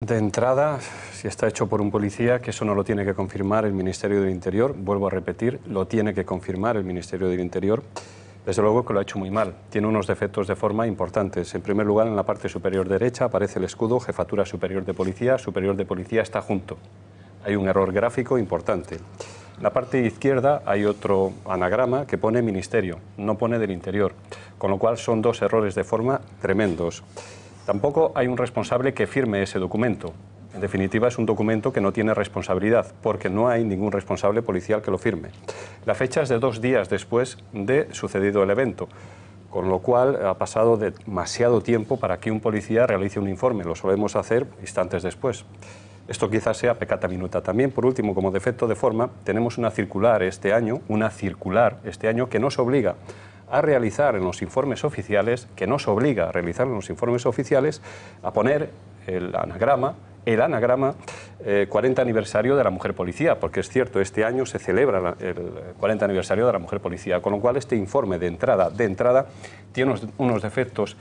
De entrada, si está hecho por un policía, que eso no lo tiene que confirmar el Ministerio del Interior, vuelvo a repetir, lo tiene que confirmar el Ministerio del Interior, desde luego que lo ha hecho muy mal, tiene unos defectos de forma importantes. En primer lugar, en la parte superior derecha aparece el escudo, Jefatura Superior de Policía, Superior de Policía está junto. Hay un error gráfico importante. En la parte izquierda hay otro anagrama que pone Ministerio, no pone del Interior, con lo cual son dos errores de forma tremendos. Tampoco hay un responsable que firme ese documento. En definitiva, es un documento que no tiene responsabilidad, porque no hay ningún responsable policial que lo firme. La fecha es de dos días después de sucedido el evento, con lo cual ha pasado demasiado tiempo para que un policía realice un informe. Lo solemos hacer instantes después. Esto quizás sea pecata minuta. También, por último, como defecto de forma, tenemos una circular este año, una circular este año que nos obliga a realizar en los informes oficiales, que nos obliga a realizar en los informes oficiales, a poner el anagrama, el anagrama 40 eh, aniversario de la mujer policía, porque es cierto, este año se celebra el 40 aniversario de la mujer policía, con lo cual este informe de entrada, de entrada, tiene unos, unos defectos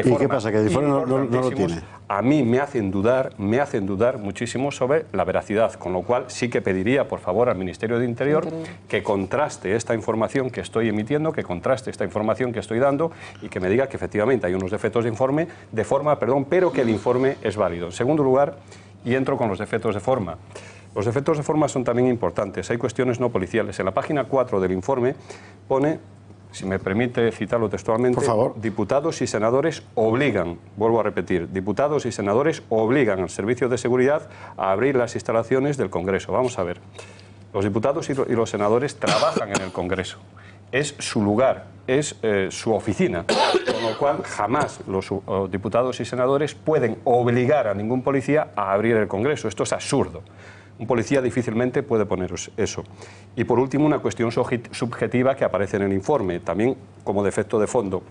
¿Y qué pasa? ¿Que el informe no, lo tiene? A mí me hacen dudar, me hacen dudar muchísimo sobre la veracidad, con lo cual sí que pediría, por favor, al Ministerio de Interior que contraste esta información que estoy emitiendo, que contraste esta información que estoy dando y que me diga que efectivamente hay unos defectos de informe, de forma, perdón, pero que el informe es válido. En segundo lugar, y entro con los defectos de forma. Los defectos de forma son también importantes. Hay cuestiones no policiales. En la página 4 del informe pone si me permite citarlo textualmente, diputados y senadores obligan, vuelvo a repetir, diputados y senadores obligan al Servicio de Seguridad a abrir las instalaciones del Congreso. Vamos a ver, los diputados y los senadores trabajan en el Congreso, es su lugar, es eh, su oficina, con lo cual jamás los diputados y senadores pueden obligar a ningún policía a abrir el Congreso. Esto es absurdo. Un policía difícilmente puede poner eso. Y por último, una cuestión subjetiva que aparece en el informe, también como defecto de fondo.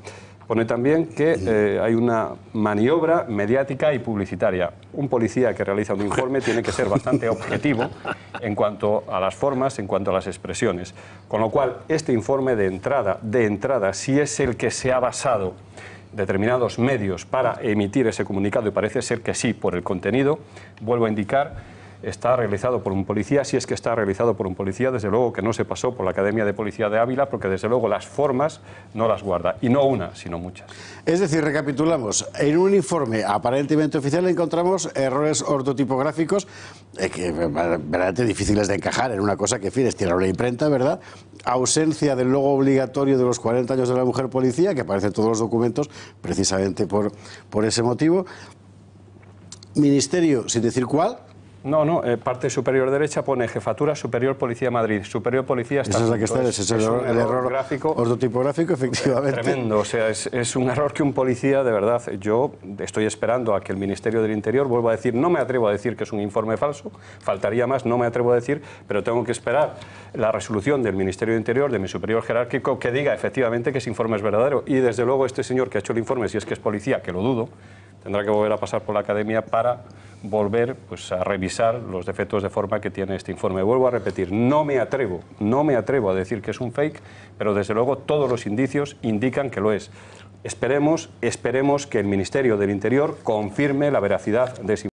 Pone también que eh, hay una maniobra mediática y publicitaria. Un policía que realiza un informe tiene que ser bastante objetivo en cuanto a las formas, en cuanto a las expresiones. Con lo cual, este informe de entrada, de entrada, si es el que se ha basado determinados medios para emitir ese comunicado, y parece ser que sí por el contenido, vuelvo a indicar está realizado por un policía, si es que está realizado por un policía, desde luego que no se pasó por la Academia de Policía de Ávila, porque desde luego las formas no las guarda, y no una, sino muchas. Es decir, recapitulamos, en un informe aparentemente oficial encontramos errores ortotipográficos eh, que verdaderamente difíciles de encajar en una cosa que, fines tiene imprenta, ¿verdad? Ausencia del logo obligatorio de los 40 años de la mujer policía, que aparece en todos los documentos precisamente por, por ese motivo. Ministerio, sin decir cuál, no, no, eh, parte superior derecha pone Jefatura Superior Policía Madrid, Superior Policía es la que está, ese es, el, error, gráfico. Ortotipográfico, efectivamente. Tremendo, o sea, es, un error que un policía, de verdad, yo estoy esperando a que el Ministerio del Interior vuelva a decir, no me atrevo a decir que es un informe falso, faltaría más, no me atrevo a decir, pero tengo que esperar la resolución del Ministerio del Interior, de mi superior jerárquico, que diga efectivamente que ese informe es verdadero. Y desde luego este señor que ha hecho el informe, si es que es policía, que lo dudo, tendrá que volver a pasar por la academia para volver pues, a revisar los defectos de forma que tiene este informe. Vuelvo a repetir, no me atrevo, no me atrevo a decir que es un fake, pero desde luego todos los indicios indican que lo es. Esperemos, esperemos que el Ministerio del Interior confirme la veracidad de ese